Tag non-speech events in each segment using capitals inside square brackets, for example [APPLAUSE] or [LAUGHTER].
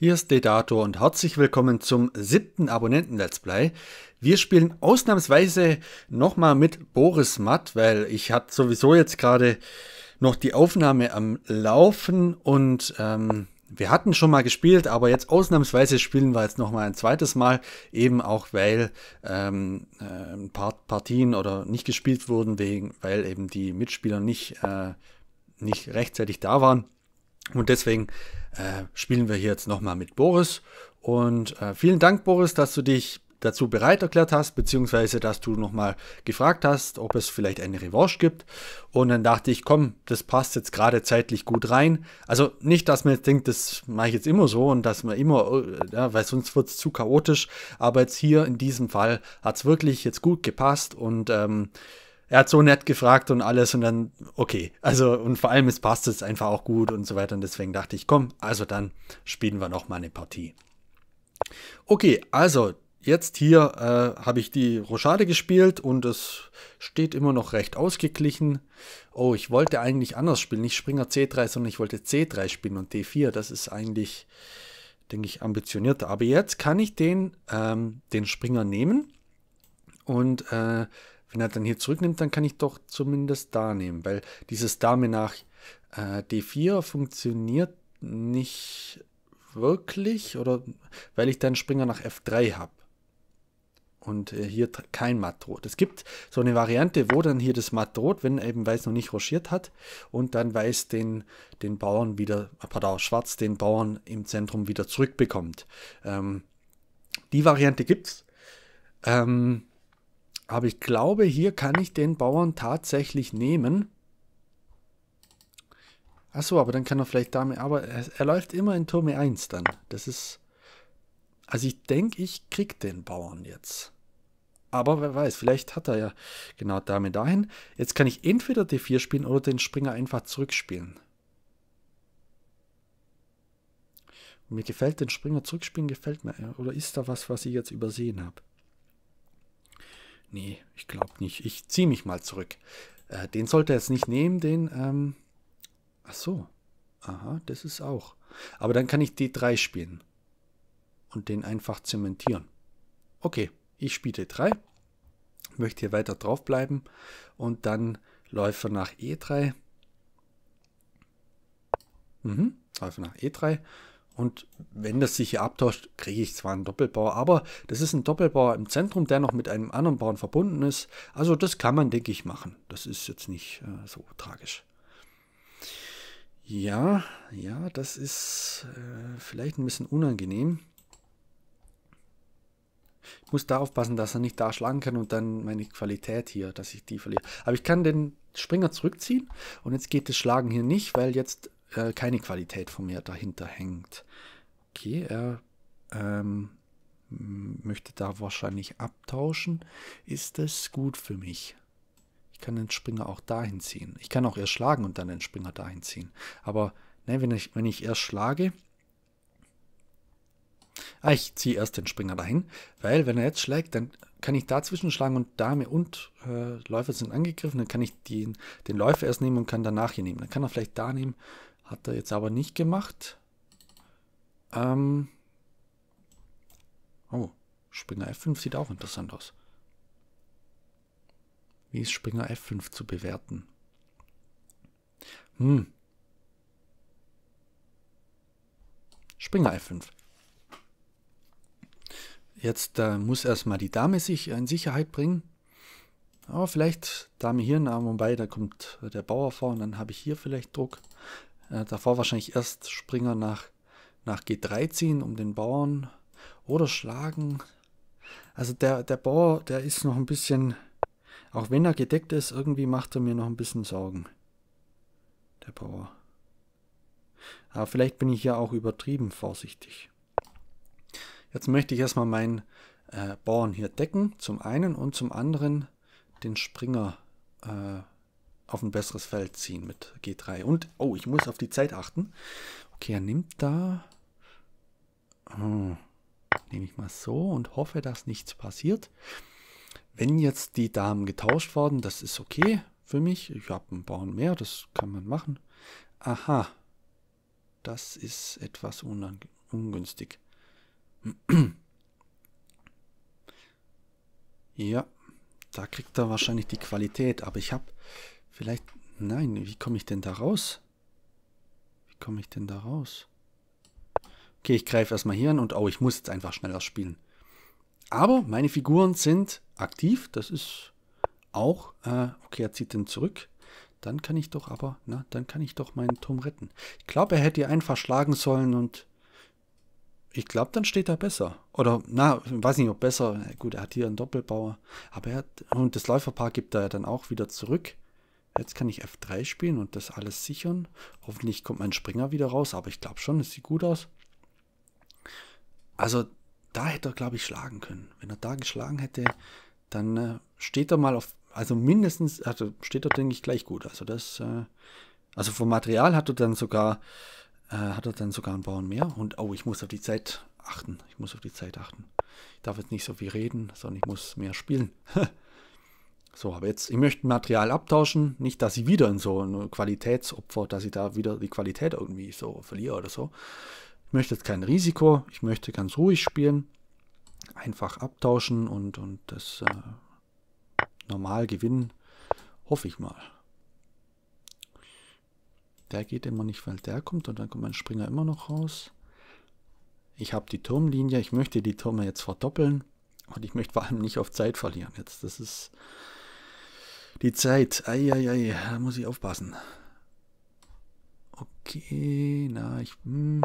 Hier ist Dedato und herzlich willkommen zum siebten Abonnenten-Let's Play. Wir spielen ausnahmsweise nochmal mit Boris Matt, weil ich hatte sowieso jetzt gerade noch die Aufnahme am Laufen und ähm, wir hatten schon mal gespielt, aber jetzt ausnahmsweise spielen wir jetzt nochmal ein zweites Mal, eben auch weil ähm, äh, ein paar Partien oder nicht gespielt wurden, wegen, weil eben die Mitspieler nicht, äh, nicht rechtzeitig da waren. Und deswegen äh, spielen wir hier jetzt nochmal mit Boris. Und äh, vielen Dank, Boris, dass du dich dazu bereit erklärt hast, beziehungsweise dass du nochmal gefragt hast, ob es vielleicht eine Revanche gibt. Und dann dachte ich, komm, das passt jetzt gerade zeitlich gut rein. Also nicht, dass man jetzt denkt, das mache ich jetzt immer so und dass man immer, äh, ja, weil sonst wird es zu chaotisch. Aber jetzt hier in diesem Fall hat es wirklich jetzt gut gepasst und ähm, er hat so nett gefragt und alles und dann, okay. Also, und vor allem, es passt jetzt einfach auch gut und so weiter. Und deswegen dachte ich, komm, also dann spielen wir nochmal eine Partie. Okay, also jetzt hier äh, habe ich die Rochade gespielt und es steht immer noch recht ausgeglichen. Oh, ich wollte eigentlich anders spielen, nicht Springer C3, sondern ich wollte C3 spielen und D4. Das ist eigentlich, denke ich, ambitionierter. Aber jetzt kann ich den, ähm, den Springer nehmen und äh, wenn er dann hier zurücknimmt, dann kann ich doch zumindest da nehmen, weil dieses Dame nach äh, D4 funktioniert nicht wirklich oder weil ich dann Springer nach F3 habe und äh, hier kein Matt droht. Es gibt so eine Variante, wo dann hier das Matt droht, wenn eben Weiß noch nicht rochiert hat und dann Weiß den, den Bauern wieder, ah, pardon, Schwarz den Bauern im Zentrum wieder zurückbekommt. Ähm, die Variante gibt's. Ähm, aber ich glaube, hier kann ich den Bauern tatsächlich nehmen. Achso, aber dann kann er vielleicht damit... Aber er, er, läuft immer in Turme 1 dann. Das ist... Also ich denke, ich krieg den Bauern jetzt. Aber wer weiß, vielleicht hat er ja genau Dame dahin. Jetzt kann ich entweder D4 spielen oder den Springer einfach zurückspielen. Und mir gefällt den Springer zurückspielen, gefällt mir. Oder ist da was, was ich jetzt übersehen habe? Nee, ich glaube nicht. Ich ziehe mich mal zurück. Äh, den sollte er jetzt nicht nehmen, den... Ähm Ach so. Aha, das ist auch. Aber dann kann ich D3 spielen. Und den einfach zementieren. Okay, ich spiele D3. Möchte hier weiter drauf bleiben. Und dann Läufer nach E3. Mhm, Läufer nach E3. Und wenn das sich hier abtauscht, kriege ich zwar einen Doppelbauer, aber das ist ein Doppelbauer im Zentrum, der noch mit einem anderen Bauern verbunden ist. Also das kann man, denke ich, machen. Das ist jetzt nicht äh, so tragisch. Ja, ja, das ist äh, vielleicht ein bisschen unangenehm. Ich muss da aufpassen, dass er nicht da schlagen kann und dann meine Qualität hier, dass ich die verliere. Aber ich kann den Springer zurückziehen und jetzt geht das Schlagen hier nicht, weil jetzt äh, keine Qualität von mir dahinter hängt. Okay, er ähm, möchte da wahrscheinlich abtauschen. Ist das gut für mich? Ich kann den Springer auch dahin ziehen. Ich kann auch erst schlagen und dann den Springer dahin ziehen. Aber ne, wenn, ich, wenn ich erst schlage... Ah, ich ziehe erst den Springer dahin, weil wenn er jetzt schlägt, dann kann ich dazwischen schlagen und Dame und äh, Läufer sind angegriffen. Dann kann ich den, den Läufer erst nehmen und kann danach hier nehmen. Dann kann er vielleicht da nehmen hat er jetzt aber nicht gemacht. Ähm oh, Springer F5 sieht auch interessant aus. Wie ist Springer F5 zu bewerten? Hm. Springer F5. Jetzt äh, muss erstmal die Dame sich in Sicherheit bringen. Aber vielleicht Dame hier, na, ah, bei, da kommt der Bauer vor und dann habe ich hier vielleicht Druck. Äh, davor wahrscheinlich erst Springer nach, nach G3 ziehen, um den Bauern oder schlagen. Also der, der Bauer, der ist noch ein bisschen, auch wenn er gedeckt ist, irgendwie macht er mir noch ein bisschen Sorgen. Der Bauer. Aber vielleicht bin ich ja auch übertrieben vorsichtig. Jetzt möchte ich erstmal meinen äh, Bauern hier decken, zum einen und zum anderen den Springer äh, auf ein besseres Feld ziehen mit G3. Und, oh, ich muss auf die Zeit achten. Okay, er nimmt da... Oh, nehme ich mal so und hoffe, dass nichts passiert. Wenn jetzt die Damen getauscht worden, das ist okay für mich. Ich habe einen Bauern mehr, das kann man machen. Aha, das ist etwas ungünstig. [CLEARS THROAT] ja, da kriegt er wahrscheinlich die Qualität, aber ich habe Vielleicht, nein, wie komme ich denn da raus? Wie komme ich denn da raus? Okay, ich greife erstmal hier an und oh, ich muss jetzt einfach schneller spielen. Aber meine Figuren sind aktiv, das ist auch, äh, okay, er zieht den zurück. Dann kann ich doch aber, na, dann kann ich doch meinen Turm retten. Ich glaube, er hätte einfach schlagen sollen und ich glaube, dann steht er besser. Oder, na, weiß nicht, ob besser. Gut, er hat hier einen Doppelbauer. Aber er hat, und das Läuferpaar gibt er ja dann auch wieder zurück. Jetzt kann ich F3 spielen und das alles sichern. Hoffentlich kommt mein Springer wieder raus, aber ich glaube schon, es sieht gut aus. Also da hätte er, glaube ich, schlagen können. Wenn er da geschlagen hätte, dann äh, steht er mal auf, also mindestens, also steht er, denke ich, gleich gut. Also das, äh, also vom Material hat er dann sogar, äh, hat er dann sogar einen Bauern mehr. Und, oh, ich muss auf die Zeit achten. Ich muss auf die Zeit achten. Ich darf jetzt nicht so viel reden, sondern ich muss mehr spielen. [LAUGHS] So, aber jetzt, ich möchte Material abtauschen, nicht, dass ich wieder in so ein Qualitätsopfer, dass ich da wieder die Qualität irgendwie so verliere oder so. Ich möchte jetzt kein Risiko, ich möchte ganz ruhig spielen, einfach abtauschen und, und das äh, normal gewinnen, hoffe ich mal. Der geht immer nicht, weil der kommt und dann kommt mein Springer immer noch raus. Ich habe die Turmlinie, ich möchte die Türme jetzt verdoppeln und ich möchte vor allem nicht auf Zeit verlieren jetzt. Das ist die Zeit. Eieiei, da muss ich aufpassen. Okay, na, ich... Hm.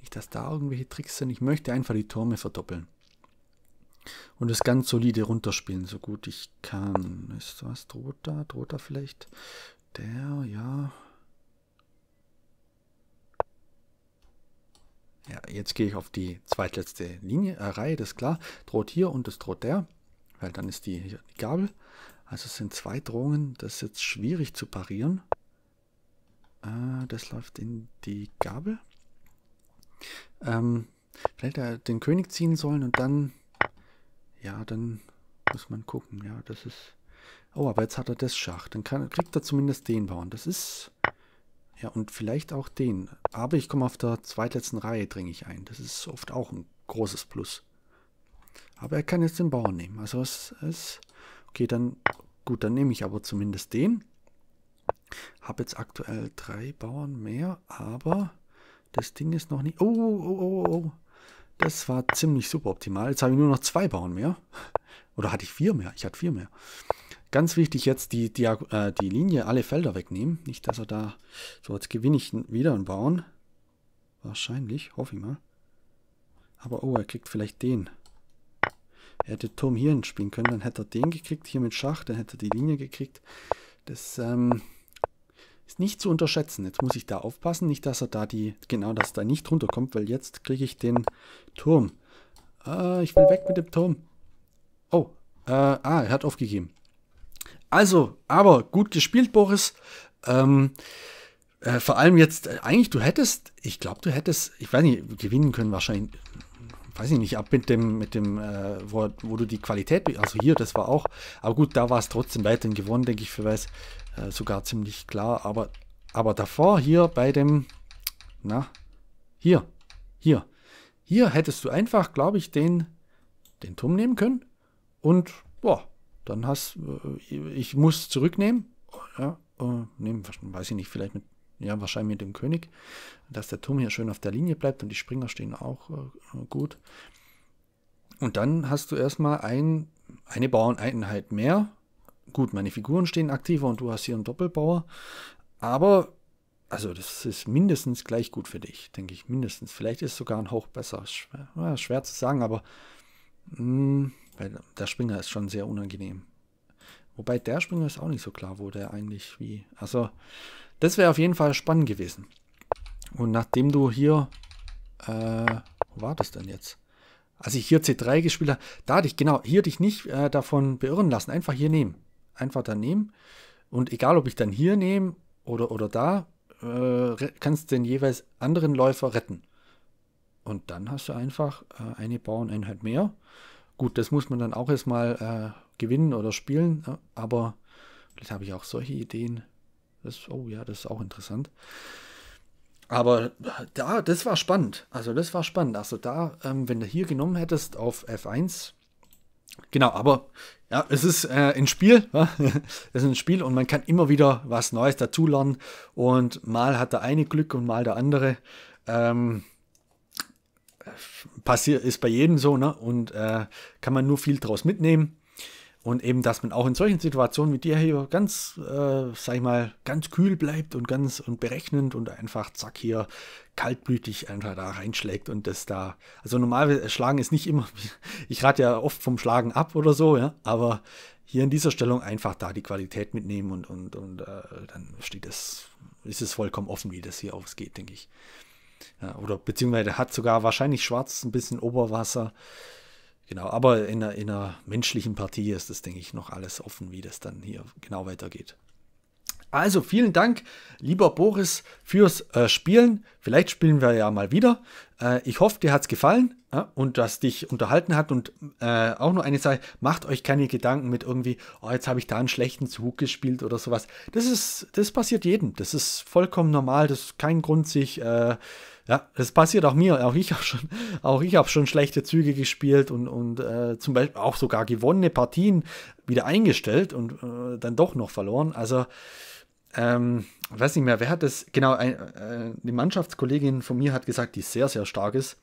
Nicht, dass da irgendwelche Tricks sind. Ich möchte einfach die Türme verdoppeln. Und das ganz solide runterspielen, so gut ich kann. Ist was? Droht da? Droht da vielleicht? Der, ja. Ja, jetzt gehe ich auf die zweitletzte Linie, äh, Reihe, das ist klar. Droht hier und das droht der. Weil dann ist die, Gabel. Also es sind zwei Drohungen. Das ist jetzt schwierig zu parieren. Äh, das läuft in die Gabel. Ähm, vielleicht äh, den König ziehen sollen und dann... Ja, dann muss man gucken. Ja, das ist... Oh, aber jetzt hat er das Schach. Dann kann, kriegt er zumindest den bauen. Das ist... Ja, und vielleicht auch den. Aber ich komme auf der zweitletzten Reihe, dringe ich ein. Das ist oft auch ein großes Plus. Aber er kann jetzt den Bauern nehmen. Also es ist... Okay, dann... Gut, dann nehme ich aber zumindest den. Habe jetzt aktuell drei Bauern mehr, aber das Ding ist noch nicht... Oh, oh, oh, oh. oh. Das war ziemlich super optimal. Jetzt habe ich nur noch zwei Bauern mehr. Oder hatte ich vier mehr? Ich hatte vier mehr. Ganz wichtig jetzt die, die, äh, die Linie, alle Felder wegnehmen. Nicht, dass er da... So, jetzt gewinne ich wieder einen Bauern. Wahrscheinlich, hoffe ich mal. Aber oh, er kriegt vielleicht den hätte Turm hier spielen können, dann hätte er den gekriegt, hier mit Schach, dann hätte er die Linie gekriegt. Das ähm, ist nicht zu unterschätzen. Jetzt muss ich da aufpassen, nicht, dass er da die, genau, dass er da nicht runterkommt, weil jetzt kriege ich den Turm. Äh, ich will weg mit dem Turm. Oh, äh, ah, er hat aufgegeben. Also, aber gut gespielt, Boris. Ähm, äh, vor allem jetzt, äh, eigentlich, du hättest, ich glaube, du hättest, ich weiß nicht, gewinnen können wahrscheinlich weiß ich nicht, ab mit dem, mit dem, äh, wo, wo du die Qualität, also hier, das war auch, aber gut, da war es trotzdem weiterhin gewonnen, denke ich, für Weiß, äh, sogar ziemlich klar, aber, aber davor hier bei dem, na, hier, hier, hier hättest du einfach, glaube ich, den, den Turm nehmen können und, boah, dann hast, äh, ich muss zurücknehmen, ja, äh, nehmen, weiß ich nicht, vielleicht mit ja, wahrscheinlich mit dem König, dass der Turm hier schön auf der Linie bleibt und die Springer stehen auch äh, gut. Und dann hast du erstmal ein, eine Bauerneinheit mehr. Gut, meine Figuren stehen aktiver und du hast hier einen Doppelbauer. Aber, also das ist mindestens gleich gut für dich, denke ich. Mindestens. Vielleicht ist sogar ein Hauch besser. Schwer, ja, schwer zu sagen, aber mh, hm, weil der Springer ist schon sehr unangenehm. Wobei der Springer ist auch nicht so klar, wo der eigentlich wie. Also das wäre auf jeden Fall spannend gewesen. Und nachdem du hier, äh, wo war das denn jetzt? Als ich hier C3 gespielt habe, da hatte ich, genau, hier dich nicht äh, davon beirren lassen. Einfach hier nehmen. Einfach da nehmen. Und egal, ob ich dann hier nehme oder, oder da, äh, kannst den jeweils anderen Läufer retten. Und dann hast du einfach äh, eine Bauern Einheit mehr. Gut, das muss man dann auch erstmal äh, gewinnen oder spielen, ne? aber vielleicht habe ich auch solche Ideen. Das, oh ja, das ist auch interessant. Aber da, das war spannend. Also das war spannend. Also da, ähm, wenn du hier genommen hättest auf F1, genau, aber ja, es ist äh, ein Spiel. [LAUGHS] es ist ein Spiel und man kann immer wieder was Neues dazulernen. Und mal hat der eine Glück und mal der andere. Ähm, passiert ist bei jedem so, ne? Und äh, kann man nur viel draus mitnehmen. Und eben, dass man auch in solchen Situationen wie dir hier ganz, äh, sag ich mal, ganz kühl bleibt und ganz und berechnend und einfach zack hier kaltblütig einfach da reinschlägt und das da. Also normal äh, schlagen ist nicht immer, [LAUGHS] ich rate ja oft vom Schlagen ab oder so, ja, aber hier in dieser Stellung einfach da die Qualität mitnehmen und, und, und äh, dann steht es, ist es vollkommen offen, wie das hier ausgeht, denke ich. Ja, oder beziehungsweise hat sogar wahrscheinlich schwarz ein bisschen Oberwasser. Genau, aber in einer, in einer menschlichen Partie ist das, denke ich, noch alles offen, wie das dann hier genau weitergeht. Also vielen Dank, lieber Boris, fürs äh, Spielen. Vielleicht spielen wir ja mal wieder. Äh, ich hoffe, dir hat es gefallen ja, und dass dich unterhalten hat. Und äh, auch nur eine Sache, macht euch keine Gedanken mit irgendwie, oh, jetzt habe ich da einen schlechten Zug gespielt oder sowas. Das ist, das passiert jedem. Das ist vollkommen normal. Das ist kein Grund, sich äh, ja, das passiert auch mir. Auch ich habe schon, [LAUGHS] hab schon schlechte Züge gespielt und, und äh, zum Beispiel auch sogar gewonnene Partien wieder eingestellt und äh, dann doch noch verloren. Also, ähm, weiß nicht mehr, wer hat das? Genau, ein, äh, die Mannschaftskollegin von mir hat gesagt, die sehr, sehr stark ist.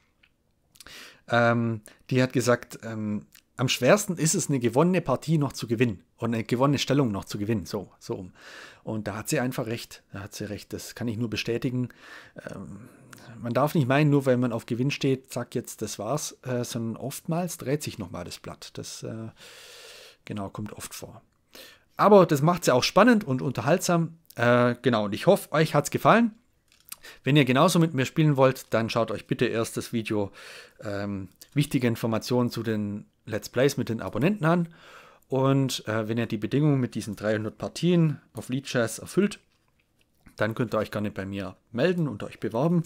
Ähm, die hat gesagt, ähm, am schwersten ist es, eine gewonnene Partie noch zu gewinnen und eine gewonnene Stellung noch zu gewinnen. So, so um. Und da hat sie einfach recht. Da hat sie recht. Das kann ich nur bestätigen. Ähm, man darf nicht meinen, nur weil man auf Gewinn steht, zack, jetzt das war's, äh, sondern oftmals dreht sich nochmal das Blatt. Das äh, genau kommt oft vor. Aber das macht es ja auch spannend und unterhaltsam. Äh, genau, und ich hoffe, euch hat es gefallen. Wenn ihr genauso mit mir spielen wollt, dann schaut euch bitte erst das Video ähm, wichtige Informationen zu den Let's Plays mit den Abonnenten an. Und äh, wenn ihr die Bedingungen mit diesen 300 Partien auf Lead Chess erfüllt, dann könnt ihr euch gerne bei mir melden und euch bewerben.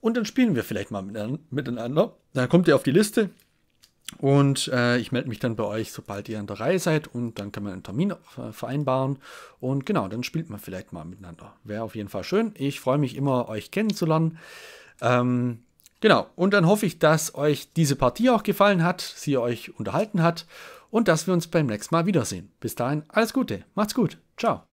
Und dann spielen wir vielleicht mal miteinander. Dann kommt ihr auf die Liste und äh, ich melde mich dann bei euch, sobald ihr an der Reihe seid. Und dann kann man einen Termin äh, vereinbaren. Und genau, dann spielt man vielleicht mal miteinander. Wäre auf jeden Fall schön. Ich freue mich immer, euch kennenzulernen. Ähm, genau, und dann hoffe ich, dass euch diese Partie auch gefallen hat, sie euch unterhalten hat und dass wir uns beim nächsten Mal wiedersehen. Bis dahin, alles Gute, macht's gut, ciao.